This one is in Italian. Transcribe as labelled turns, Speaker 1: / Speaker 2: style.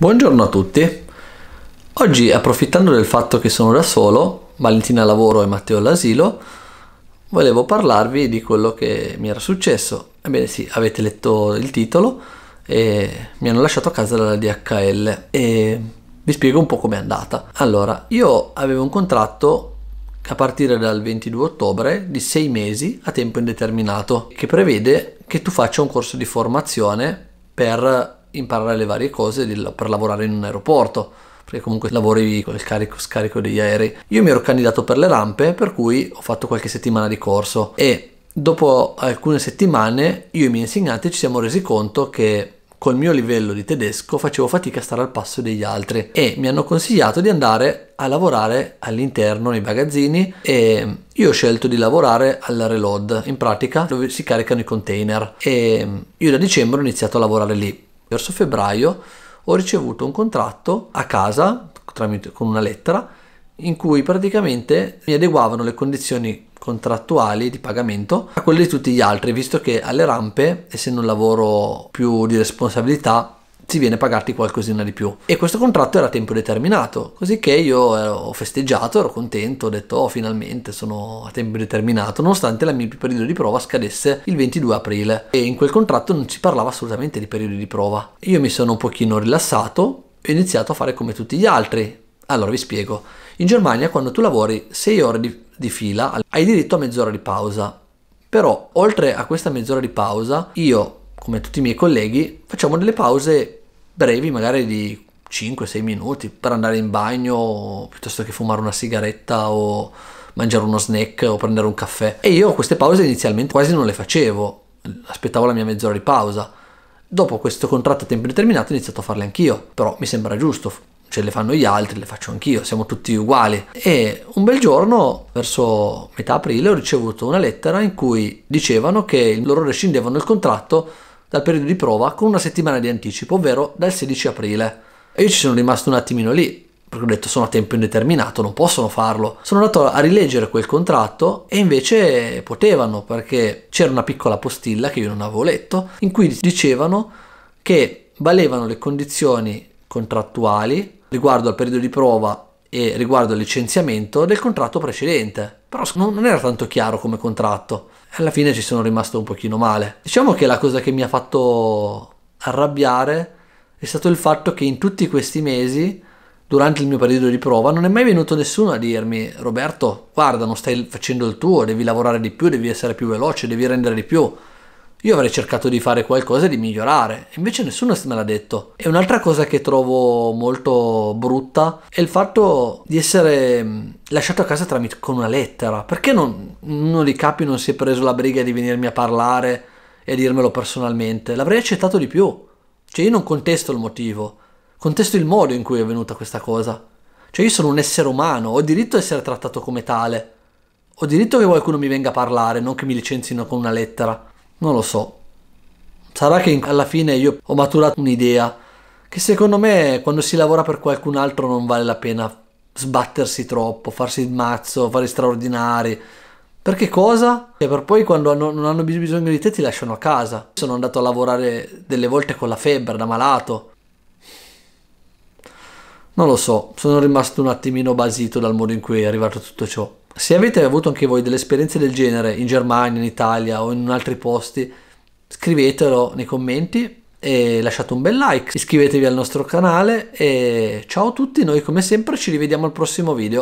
Speaker 1: Buongiorno a tutti. Oggi, approfittando del fatto che sono da solo, Valentina lavoro e Matteo all'asilo, volevo parlarvi di quello che mi era successo. Ebbene sì, avete letto il titolo e mi hanno lasciato a casa dalla DHL e vi spiego un po' com'è andata. Allora, io avevo un contratto a partire dal 22 ottobre di 6 mesi a tempo indeterminato che prevede che tu faccia un corso di formazione per imparare le varie cose per lavorare in un aeroporto perché comunque lavori con il carico scarico degli aerei. Io mi ero candidato per le rampe, per cui ho fatto qualche settimana di corso e dopo alcune settimane io e i miei insegnanti ci siamo resi conto che col mio livello di tedesco facevo fatica a stare al passo degli altri e mi hanno consigliato di andare a lavorare all'interno nei magazzini e io ho scelto di lavorare al reload, in pratica dove si caricano i container e io da dicembre ho iniziato a lavorare lì verso febbraio ho ricevuto un contratto a casa tramite, con una lettera in cui praticamente mi adeguavano le condizioni contrattuali di pagamento a quelle di tutti gli altri, visto che alle rampe, essendo un lavoro più di responsabilità, ti viene pagati qualcosina di più. E questo contratto era a tempo determinato, così che io ho festeggiato, ero contento, ho detto oh finalmente sono a tempo determinato, nonostante la mia periodo di prova scadesse il 22 aprile e in quel contratto non si parlava assolutamente di periodi di prova. Io mi sono un pochino rilassato e ho iniziato a fare come tutti gli altri. Allora vi spiego, in Germania quando tu lavori 6 ore di, di fila hai diritto a mezz'ora di pausa, però oltre a questa mezz'ora di pausa io come tutti i miei colleghi facciamo delle pause brevi, magari di 5-6 minuti per andare in bagno piuttosto che fumare una sigaretta o mangiare uno snack o prendere un caffè. E io queste pause inizialmente quasi non le facevo, aspettavo la mia mezz'ora di pausa. Dopo questo contratto a tempo determinato ho iniziato a farle anch'io, però mi sembra giusto, ce le fanno gli altri, le faccio anch'io, siamo tutti uguali. E un bel giorno, verso metà aprile, ho ricevuto una lettera in cui dicevano che loro rescindevano il contratto dal periodo di prova con una settimana di anticipo, ovvero dal 16 aprile. E io ci sono rimasto un attimino lì, perché ho detto sono a tempo indeterminato, non possono farlo. Sono andato a rileggere quel contratto e invece potevano, perché c'era una piccola postilla che io non avevo letto, in cui dicevano che valevano le condizioni contrattuali riguardo al periodo di prova eh, riguardo il licenziamento del contratto precedente. Però non era tanto chiaro come contratto. Alla fine ci sono rimasto un pochino male. Diciamo che la cosa che mi ha fatto arrabbiare è stato il fatto che in tutti questi mesi, durante il mio periodo di prova, non è mai venuto nessuno a dirmi Roberto, guarda, non stai facendo il tuo, devi lavorare di più, devi essere più veloce, devi rendere di più. Io avrei cercato di fare qualcosa e di migliorare, invece nessuno me l'ha detto. E un'altra cosa che trovo molto brutta è il fatto di essere mm, lasciato a casa tramite, con una lettera. Perché non, uno di capi non si è preso la briga di venirmi a parlare e a dirmelo personalmente? L'avrei accettato di più. Cioè io non contesto il motivo, contesto il modo in cui è avvenuta questa cosa. Cioè io sono un essere umano, ho diritto ad essere trattato come tale. Ho diritto che qualcuno mi venga a parlare, non che mi licenzino con una lettera. Non lo so. Sarà che alla fine io ho maturato un'idea che secondo me quando si lavora per qualcun altro non vale la pena sbattersi troppo, farsi il mazzo, fare straordinari. Perché cosa? E per poi quando hanno, non hanno bisogno di te ti lasciano a casa. Sono andato a lavorare delle volte con la febbre, da malato. Non lo so, sono rimasto un attimino basito dal modo in cui è arrivato tutto ciò se avete avuto anche voi delle esperienze del genere in Germania, in Italia o in altri posti, scrivetelo nei commenti e lasciate un bel like, iscrivetevi al nostro canale e ciao a tutti, noi come sempre ci rivediamo al prossimo video.